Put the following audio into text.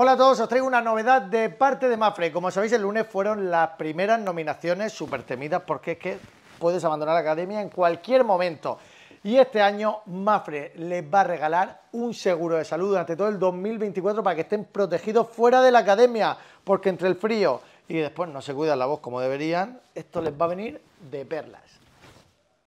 Hola a todos, os traigo una novedad de parte de Mafre. Como sabéis, el lunes fueron las primeras nominaciones súper temidas porque es que puedes abandonar la academia en cualquier momento. Y este año Mafre les va a regalar un seguro de salud durante todo el 2024 para que estén protegidos fuera de la academia, porque entre el frío y después no se cuidan la voz como deberían, esto les va a venir de perlas.